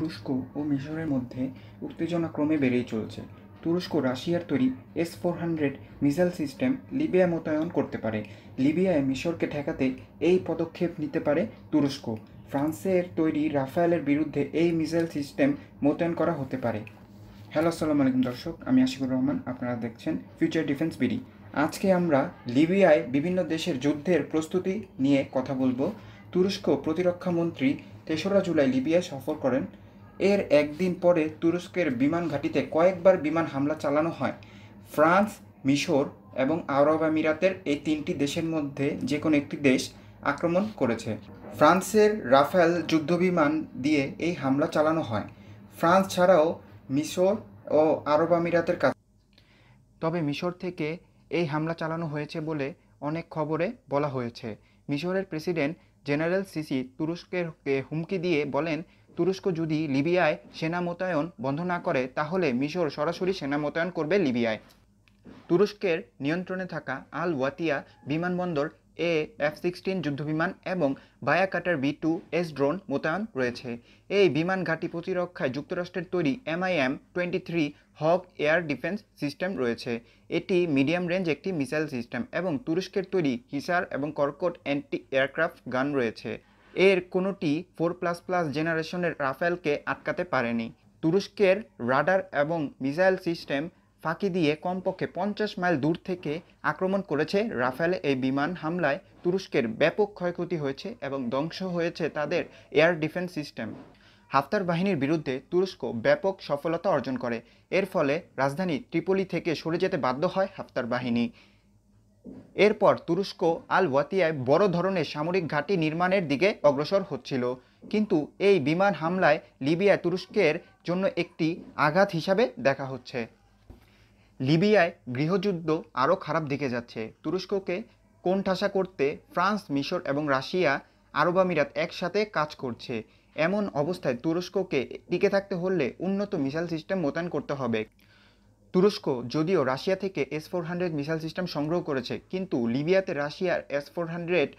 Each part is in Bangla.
তুরস্ক ও মিশরের মধ্যে উত্তেজনা ক্রমে বেড়েই চলছে তুরস্ক রাশিয়ার তৈরি S four hundred missile system Libya মোতায়েন করতে পারে লিবিয়ায় মিশরকে ঠেকাতে এই পদক্ষেপ নিতে পারে তুরস্ক ফ্রান্সের তৈরি রাফায়েলের বিরুদ্ধে এই মিসাইল সিস্টেম মোতায়েন করা হতে পারে হ্যালো আসসালামু আলাইকুম দর্শক আমি আশিকুর রহমান আপনারা দেখছেন ফিউচার ডিফেন্স বিডি আজকে আমরা লিবিয়ায় বিভিন্ন দেশের যুদ্ধের প্রস্তুতি নিয়ে কথা বলবো তুরস্ক প্রতিরক্ষা মন্ত্রী তেসরা জুলাই লিবিয়ায় সফর করেন এর একদিন পরে তুরস্কের বিমান ঘাঁটিতে কয়েকবার বিমান হামলা চালানো হয় ফ্রান্স মিশর এবং আরব আমিরাতের এই তিনটি দেশের মধ্যে যে কোনো একটি দেশ আক্রমণ করেছে ফ্রান্সের রাফেল যুদ্ধবিমান দিয়ে এই হামলা চালানো হয় ফ্রান্স ছাড়াও মিশর ও আরব আমিরাতের কাছে তবে মিশর থেকে এই হামলা চালানো হয়েছে বলে অনেক খবরে বলা হয়েছে মিশরের প্রেসিডেন্ট জেনারেল সিসি তুরস্কের হুমকি দিয়ে বলেন তুরস্ক যদি লিবিয়ায় সেনা মোতায়েন বন্ধ না করে তাহলে মিশর সরাসরি সেনা মোতায়েন করবে লিবিয়ায় তুরস্কের নিয়ন্ত্রণে থাকা আল ওয়াতিয়া বিমানবন্দর এ এফ সিক্সটিন যুদ্ধবিমান এবং Bayraktar B two S drone মোতায়েন রয়েছে এই বিমান ঘাঁটি প্রতিরক্ষায় যুক্তরাষ্ট্রের তৈরি MIM twenty three Hawk air defence system রয়েছে এটি মিডিয়াম রেঞ্জ একটি মিসাইল সিস্টেম এবং তুরস্কের তৈরি হিসার এবং কর্কট অ্যান্টি এয়ারক্রাফট গান রয়েছে এর কোনোটি ফোর প্লাস প্লাস জেনারেশনের রাফেলকে আটকাতে পারেনি তুরস্কের রাডার এবং মিসাইল সিস্টেম ফাঁকি দিয়ে কমপক্ষে পঞ্চাশ মাইল দূর থেকে আক্রমণ করেছে রাফেল এই বিমান হামলায় তুরস্কের ব্যাপক ক্ষয়ক্ষতি হয়েছে এবং ধ্বংস হয়েছে তাদের এয়ার ডিফেন্স সিস্টেম হাফতার বাহিনীর বিরুদ্ধে তুরস্ক ব্যাপক সফলতা অর্জন করে এর ফলে রাজধানী ত্রিপলি থেকে সরে যেতে বাধ্য হয় হাফতার বাহিনী এরপর তুরস্ক আল ওয়াতিয়ায় বড় ধরনের সামরিক ঘাঁটি নির্মাণের দিকে অগ্রসর হচ্ছিল কিন্তু এই বিমান হামলায় লিবিয়া তুরস্কের জন্য একটি আঘাত হিসাবে দেখা হচ্ছে লিবিয়ায় গৃহযুদ্ধ আরও খারাপ দিকে যাচ্ছে তুরস্ককে কোণঠাসা করতে ফ্রান্স মিশর এবং রাশিয়া আরব আমিরাত একসাথে কাজ করছে এমন অবস্থায় তুরস্ককে টিকে থাকতে হলে উন্নত মিসাইল সিস্টেম মোতায়েন করতে হবে তুরস্ক যদিও রাশিয়া থেকে S four hundred missile system সংগ্রহ করেছে কিন্তু লিবিয়াতে রাশিয়ার এস ফোর হান্ড্রেড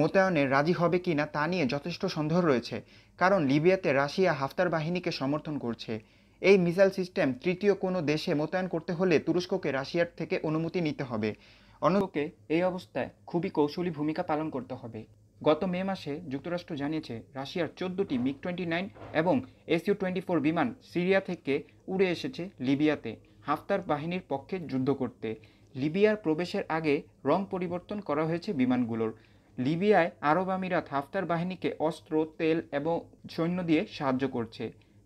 মোতায়নে রাজি হবে কি না তা নিয়ে যথেষ্ট সন্দেহ রয়েছে কারণ লিবিয়াতে রাশিয়া হাফতার বাহিনীকে সমর্থন করছে এই মিসাইল সিস্টেম তৃতীয় কোনো দেশে মোতায়েন করতে হলে তুরস্ককে রাশিয়ার থেকে অনুমতি নিতে হবে অন্যকে এই অবস্থায় খুবই কৌশলী ভূমিকা পালন করতে হবে গত মে মাসে যুক্তরাষ্ট্র জানিয়েছে রাশিয়ার চোদ্দোটি মিগ টোয়েন্টি নাইন এবং এসইউ টোয়েন্টি ফোর বিমান সিরিয়া থেকে উড়ে এসেছে লিবিয়াতে হাফতার বাহিনীর পক্ষে যুদ্ধ করতে লিবিয়ার প্রবেশের আগে রং পরিবর্তন করা হয়েছে বিমানগুলোর লিবিয়ায় আরব আমিরাত হাফতার বাহিনীকে অস্ত্র তেল এবং সৈন্য দিয়ে সাহায্য করছে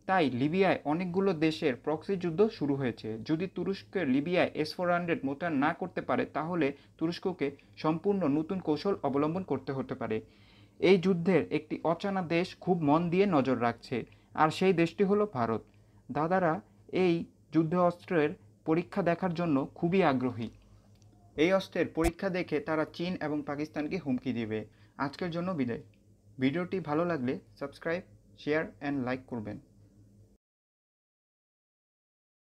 তাই লিবিয়ায় অনেকগুলো দেশের প্রক্সি যুদ্ধ শুরু হয়েছে যদি তুরস্ক লিবিয়ায় এস ফোর হান্ড্রেড মোতায়েন না করতে পারে তাহলে তুরস্ককে সম্পূর্ণ নতুন কৌশল অবলম্বন করতে হতে পারে এই যুদ্ধের একটি অচানা দেশ খুব মন দিয়ে নজর রাখছে আর সেই দেশটি হলো ভারত দাদারা এই যুদ্ধ অস্ত্রের পরীক্ষা দেখার জন্য খুবই আগ্রহী এই অস্ত্রের পরীক্ষা দেখে তারা চীন এবং পাকিস্তানকে হুমকি দেবে আজকের জন্য বিদায় ভিডিওটি ভালো লাগলে সাবস্ক্রাইব শেয়ার অ্যান্ড লাইক করবেন